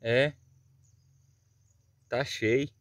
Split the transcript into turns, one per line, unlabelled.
É. Tá cheio.